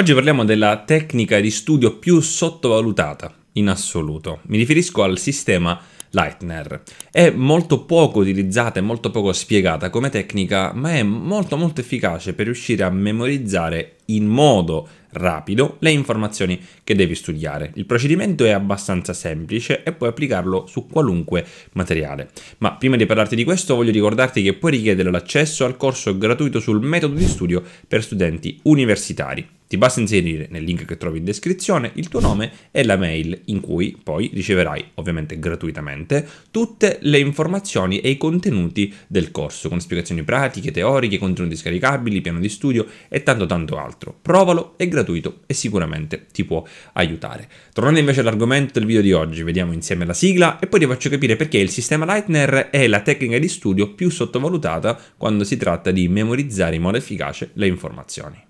Oggi parliamo della tecnica di studio più sottovalutata in assoluto. Mi riferisco al sistema Leitner. È molto poco utilizzata e molto poco spiegata come tecnica, ma è molto molto efficace per riuscire a memorizzare in modo rapido le informazioni che devi studiare. Il procedimento è abbastanza semplice e puoi applicarlo su qualunque materiale. Ma prima di parlarti di questo voglio ricordarti che puoi richiedere l'accesso al corso gratuito sul metodo di studio per studenti universitari ti basta inserire nel link che trovi in descrizione il tuo nome e la mail in cui poi riceverai, ovviamente gratuitamente, tutte le informazioni e i contenuti del corso con spiegazioni pratiche, teoriche, contenuti scaricabili, piano di studio e tanto tanto altro. Provalo, è gratuito e sicuramente ti può aiutare. Tornando invece all'argomento del video di oggi, vediamo insieme la sigla e poi ti faccio capire perché il sistema Lightner è la tecnica di studio più sottovalutata quando si tratta di memorizzare in modo efficace le informazioni.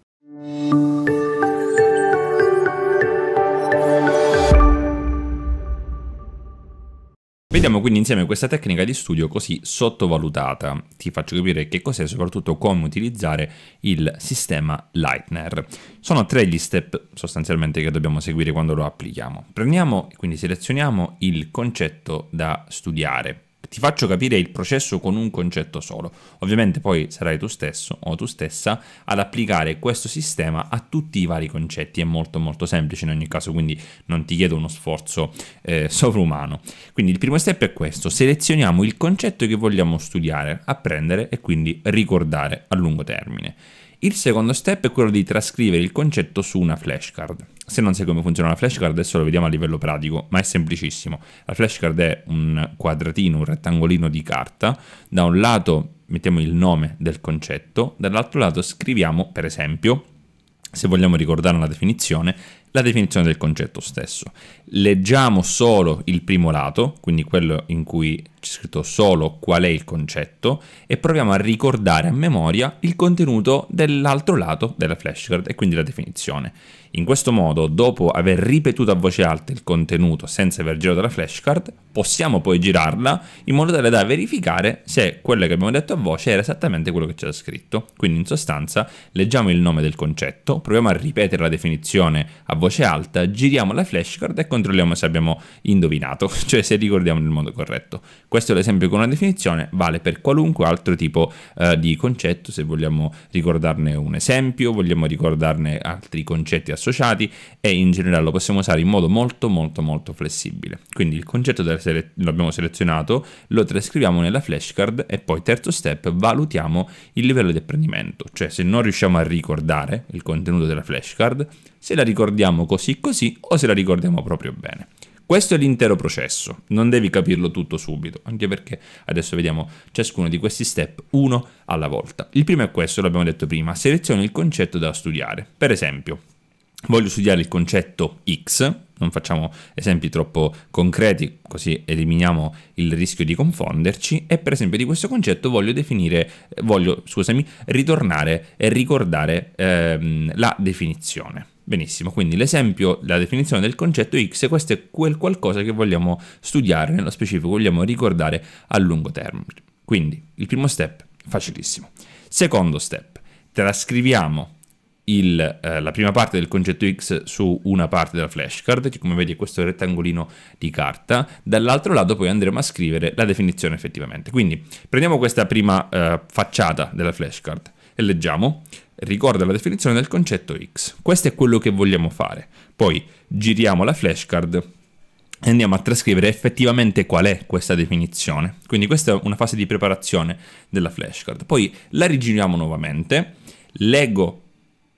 Vediamo quindi insieme questa tecnica di studio così sottovalutata. Ti faccio capire che cos'è e soprattutto come utilizzare il sistema Lightner. Sono tre gli step sostanzialmente che dobbiamo seguire quando lo applichiamo. Prendiamo, quindi selezioniamo il concetto da studiare ti faccio capire il processo con un concetto solo. Ovviamente poi sarai tu stesso o tu stessa ad applicare questo sistema a tutti i vari concetti, è molto molto semplice in ogni caso, quindi non ti chiedo uno sforzo eh, sovrumano. Quindi il primo step è questo, selezioniamo il concetto che vogliamo studiare, apprendere e quindi ricordare a lungo termine. Il secondo step è quello di trascrivere il concetto su una flashcard. Se non sai come funziona la flashcard, adesso lo vediamo a livello pratico, ma è semplicissimo. La flashcard è un quadratino, un rettangolino di carta. Da un lato mettiamo il nome del concetto, dall'altro lato scriviamo, per esempio, se vogliamo ricordare una definizione, la definizione del concetto stesso. Leggiamo solo il primo lato, quindi quello in cui c'è scritto solo qual è il concetto e proviamo a ricordare a memoria il contenuto dell'altro lato della flashcard e quindi la definizione. In questo modo, dopo aver ripetuto a voce alta il contenuto senza aver girato la flashcard, possiamo poi girarla in modo tale da verificare se quello che abbiamo detto a voce era esattamente quello che c'era scritto. Quindi in sostanza leggiamo il nome del concetto, proviamo a ripetere la definizione a voce alta, giriamo la flashcard e controlliamo se abbiamo indovinato, cioè se ricordiamo nel modo corretto. Questo è l'esempio con una definizione, vale per qualunque altro tipo eh, di concetto, se vogliamo ricordarne un esempio, vogliamo ricordarne altri concetti associati e in generale lo possiamo usare in modo molto molto molto flessibile. Quindi il concetto sele- l'abbiamo selezionato, lo trascriviamo nella flashcard e poi terzo step valutiamo il livello di apprendimento, cioè se non riusciamo a ricordare il contenuto della flashcard, se la ricordiamo così così o se la ricordiamo proprio bene. Questo è l'intero processo, non devi capirlo tutto subito, anche perché adesso vediamo ciascuno di questi step uno alla volta. Il primo è questo, l'abbiamo detto prima, selezioni il concetto da studiare. Per esempio, voglio studiare il concetto X, non facciamo esempi troppo concreti, così eliminiamo il rischio di confonderci, e per esempio di questo concetto voglio definire, voglio, scusami, ritornare e ricordare ehm, la definizione. Benissimo, quindi l'esempio, la definizione del concetto X, questo è quel qualcosa che vogliamo studiare, nello specifico vogliamo ricordare a lungo termine. Quindi il primo step, facilissimo. Secondo step, trascriviamo il, eh, la prima parte del concetto X su una parte della flashcard, che come vedi è questo rettangolino di carta, dall'altro lato poi andremo a scrivere la definizione effettivamente. Quindi prendiamo questa prima eh, facciata della flashcard e leggiamo ricorda la definizione del concetto X. Questo è quello che vogliamo fare. Poi giriamo la flashcard e andiamo a trascrivere effettivamente qual è questa definizione. Quindi questa è una fase di preparazione della flashcard. Poi la rigiriamo nuovamente, leggo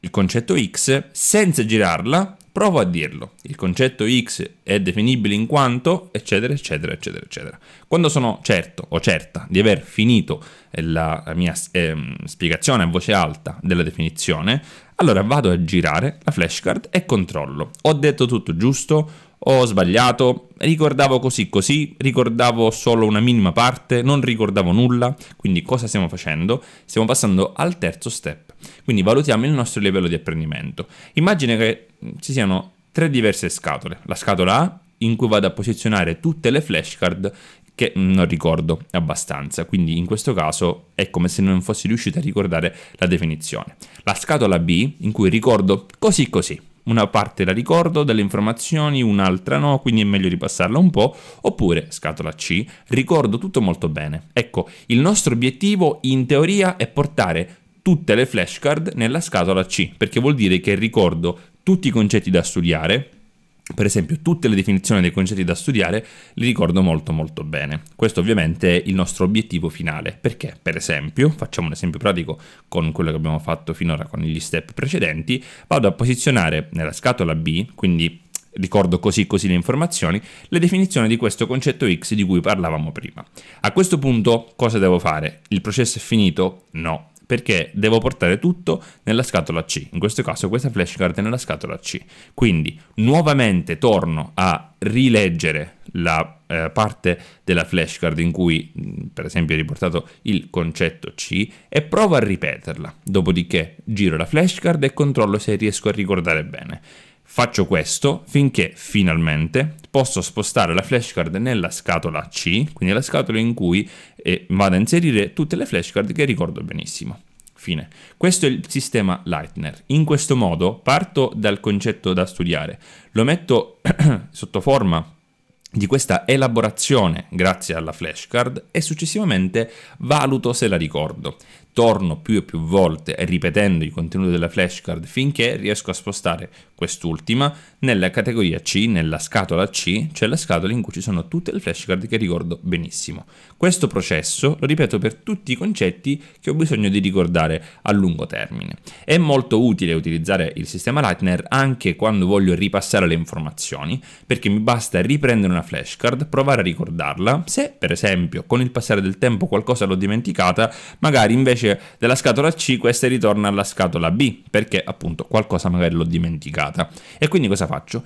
il concetto X senza girarla Provo a dirlo. Il concetto X è definibile in quanto, eccetera, eccetera, eccetera, eccetera. Quando sono certo o certa di aver finito la mia eh, spiegazione a voce alta della definizione, allora vado a girare la flashcard e controllo. Ho detto tutto giusto? Ho sbagliato? Ricordavo così così? Ricordavo solo una minima parte? Non ricordavo nulla? Quindi cosa stiamo facendo? Stiamo passando al terzo step quindi valutiamo il nostro livello di apprendimento. Immagina che ci siano tre diverse scatole. La scatola A in cui vado a posizionare tutte le flashcard che non ricordo abbastanza, quindi in questo caso è come se non fossi riuscito a ricordare la definizione. La scatola B in cui ricordo così così, una parte la ricordo delle informazioni, un'altra no, quindi è meglio ripassarla un po', oppure scatola C, ricordo tutto molto bene. Ecco, il nostro obiettivo in teoria è portare tutte le flashcard nella scatola C, perché vuol dire che ricordo tutti i concetti da studiare, per esempio tutte le definizioni dei concetti da studiare li ricordo molto molto bene. Questo ovviamente è il nostro obiettivo finale, perché per esempio, facciamo un esempio pratico con quello che abbiamo fatto finora con gli step precedenti, vado a posizionare nella scatola B, quindi ricordo così così le informazioni, le definizioni di questo concetto X di cui parlavamo prima. A questo punto cosa devo fare? Il processo è finito? No, perché devo portare tutto nella scatola C. In questo caso questa flashcard è nella scatola C. Quindi nuovamente torno a rileggere la eh, parte della flashcard in cui per esempio è riportato il concetto C e provo a ripeterla. Dopodiché giro la flashcard e controllo se riesco a ricordare bene. Faccio questo finché finalmente posso spostare la flashcard nella scatola C, quindi la scatola in cui eh, vado a inserire tutte le flashcard che ricordo benissimo. Fine. Questo è il sistema Lightner. In questo modo parto dal concetto da studiare, lo metto sotto forma di questa elaborazione grazie alla flashcard e successivamente valuto se la ricordo torno più e più volte ripetendo i contenuti della flashcard finché riesco a spostare quest'ultima nella categoria C, nella scatola C, cioè la scatola in cui ci sono tutte le flashcard che ricordo benissimo. Questo processo lo ripeto per tutti i concetti che ho bisogno di ricordare a lungo termine. È molto utile utilizzare il sistema Lightner anche quando voglio ripassare le informazioni, perché mi basta riprendere una flashcard, provare a ricordarla, se per esempio con il passare del tempo qualcosa l'ho dimenticata, magari invece invece della scatola C questa ritorna alla scatola B perché appunto qualcosa magari l'ho dimenticata. E quindi cosa faccio?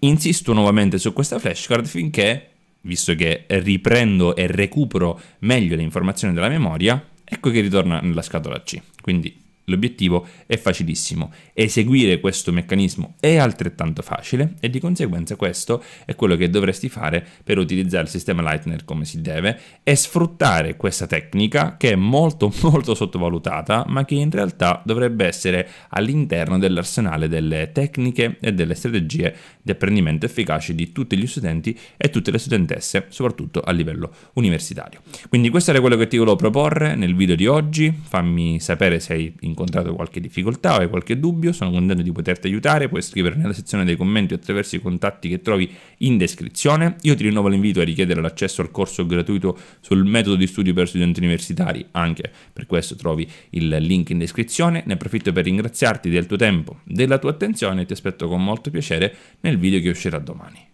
Insisto nuovamente su questa flashcard finché, visto che riprendo e recupero meglio le informazioni della memoria, ecco che ritorna nella scatola C. Quindi L'obiettivo è facilissimo, eseguire questo meccanismo è altrettanto facile e di conseguenza questo è quello che dovresti fare per utilizzare il sistema Lightner come si deve e sfruttare questa tecnica che è molto molto sottovalutata ma che in realtà dovrebbe essere all'interno dell'arsenale delle tecniche e delle strategie di apprendimento efficaci di tutti gli studenti e tutte le studentesse soprattutto a livello universitario. Quindi questo era quello che ti volevo proporre nel video di oggi, fammi sapere se hai in incontrato qualche difficoltà o hai qualche dubbio, sono contento di poterti aiutare, puoi scrivere nella sezione dei commenti attraverso i contatti che trovi in descrizione. Io ti rinnovo l'invito a richiedere l'accesso al corso gratuito sul metodo di studio per studenti universitari, anche per questo trovi il link in descrizione. Ne approfitto per ringraziarti del tuo tempo, della tua attenzione e ti aspetto con molto piacere nel video che uscirà domani.